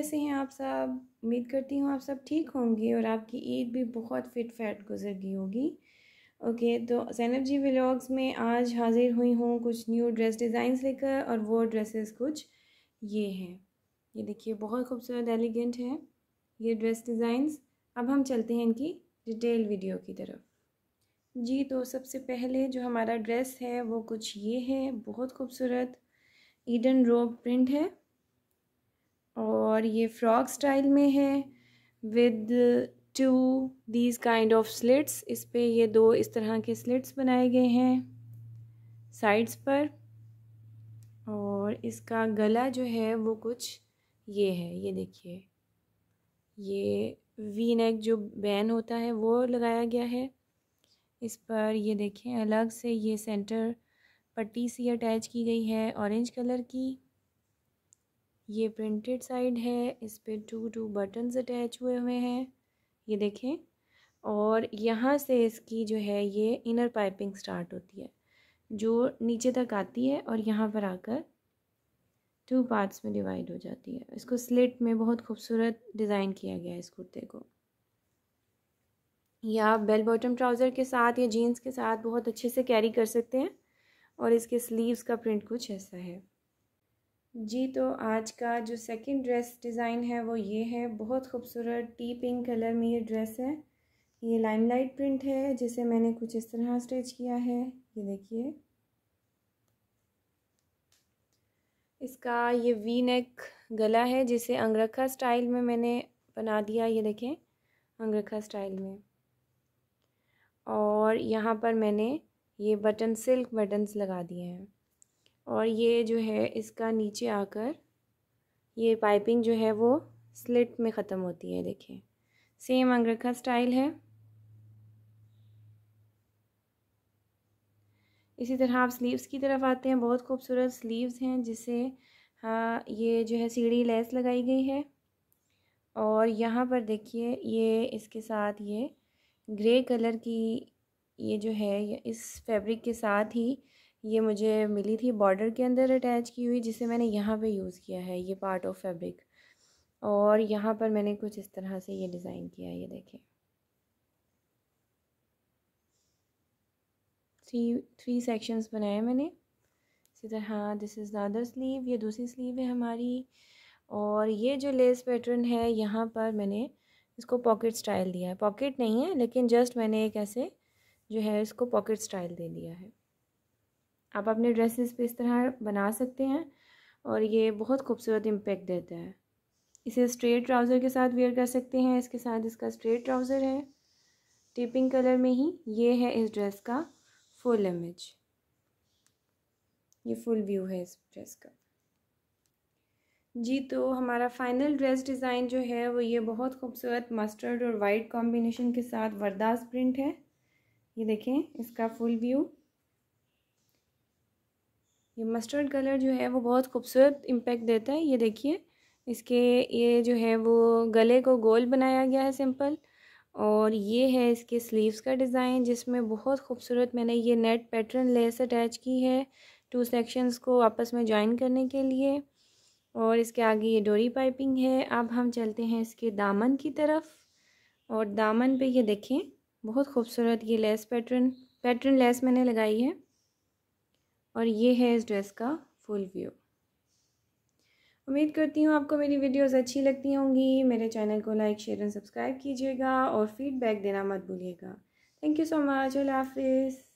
कैसे हैं आप सब उम्मीद करती हूँ आप सब ठीक होंगे और आपकी ईद भी बहुत फिट फैट गुजर गई होगी ओके तो सैनब जी व्लॉग्स में आज हाजिर हुई हूँ कुछ न्यू ड्रेस डिज़ाइंस लेकर और वो ड्रेसेस कुछ ये हैं ये देखिए बहुत खूबसूरत एलिगेंट है ये ड्रेस डिज़ाइंस अब हम चलते हैं इनकी डिटेल वीडियो की तरफ जी तो सबसे पहले जो हमारा ड्रेस है वो कुछ ये है बहुत खूबसूरत ईडन रोब प्रिंट है और ये फ्रॉक स्टाइल में है with two these kind of slits इस पर ये दो इस तरह के स्लिट्स बनाए गए हैं साइड्स पर और इसका गला जो है वो कुछ ये है ये देखिए ये वी नेक जो बैन होता है वो लगाया गया है इस पर ये देखें अलग से ये सेंटर पट्टी सी अटैच की गई है ऑरेंज कलर की ये प्रिंटेड साइड है इस पर टू टू बटन्स अटैच हुए हुए हैं ये देखें और यहाँ से इसकी जो है ये इनर पाइपिंग स्टार्ट होती है जो नीचे तक आती है और यहाँ पर आकर टू पार्ट्स में डिवाइड हो जाती है इसको स्लिट में बहुत खूबसूरत डिज़ाइन किया गया है इस कुर्ते को यह आप बेल बॉटम ट्राउज़र के साथ या जीन्स के साथ बहुत अच्छे से कैरी कर सकते हैं और इसके स्लीव्स का प्रिंट कुछ ऐसा है जी तो आज का जो सेकंड ड्रेस डिज़ाइन है वो ये है बहुत खूबसूरत टी पिंक कलर में ये ड्रेस है ये लाइमलाइट प्रिंट है जिसे मैंने कुछ इस तरह स्टिच किया है ये देखिए इसका ये वी नेक गला है जिसे अंगरखा स्टाइल में मैंने बना दिया ये देखें अंगरखा स्टाइल में और यहाँ पर मैंने ये बटन सिल्क बटन्स लगा दिए हैं और ये जो है इसका नीचे आकर ये पाइपिंग जो है वो स्लिट में ख़त्म होती है देखिए सेम अंगरखा स्टाइल है इसी तरह आप स्लीव्स की तरफ आते हैं बहुत खूबसूरत स्लीव्स हैं जिसे हाँ ये जो है सीढ़ी लेस लगाई गई है और यहाँ पर देखिए ये इसके साथ ये ग्रे कलर की ये जो है इस फैब्रिक के साथ ही ये मुझे मिली थी बॉर्डर के अंदर अटैच की हुई जिसे मैंने यहाँ पे यूज़ किया है ये पार्ट ऑफ फैब्रिक और यहाँ पर मैंने कुछ इस तरह से ये डिज़ाइन किया है ये देखें थ्री थ्री सेक्शंस बनाए मैंने इसी तरह this is the other sleeve ये दूसरी स्लीव है हमारी और ये जो लेस पैटर्न है यहाँ पर मैंने इसको पॉकेट स्टाइल दिया है पॉकेट नहीं है लेकिन जस्ट मैंने एक ऐसे जो है इसको पॉकेट स्टाइल दे दिया है आप अपने ड्रेसेस पे इस तरह बना सकते हैं और ये बहुत खूबसूरत इम्पेक्ट देता है इसे स्ट्रेट ट्राउज़र के साथ वेयर कर सकते हैं इसके साथ इसका स्ट्रेट ट्राउज़र है टिपिंग कलर में ही ये है इस ड्रेस का फुल इमेज ये फुल व्यू है इस ड्रेस का जी तो हमारा फाइनल ड्रेस डिज़ाइन जो है वो ये बहुत खूबसूरत मस्टर्ड और वाइट कॉम्बिनेशन के साथ वरदास प्रिंट है ये देखें इसका फुल व्यू ये मस्टर्ड कलर जो है वो बहुत खूबसूरत इम्पेक्ट देता है ये देखिए इसके ये जो है वो गले को गोल बनाया गया है सिंपल और ये है इसके स्लीव्स का डिज़ाइन जिसमें बहुत खूबसूरत मैंने ये नेट पैटर्न लेस अटैच की है टू सेक्शंस को आपस में ज्वाइन करने के लिए और इसके आगे ये डोरी पाइपिंग है अब हम चलते हैं इसके दामन की तरफ और दामन पे ये देखें बहुत खूबसूरत ये लेस पैटर्न पैटर्न लेस मैंने लगाई है और ये है इस ड्रेस का फुल व्यू उम्मीद करती हूँ आपको मेरी वीडियोस अच्छी लगती होंगी मेरे चैनल को लाइक शेयर एंड सब्सक्राइब कीजिएगा और फीडबैक देना मत भूलिएगा thank you so much Allah हाफिज़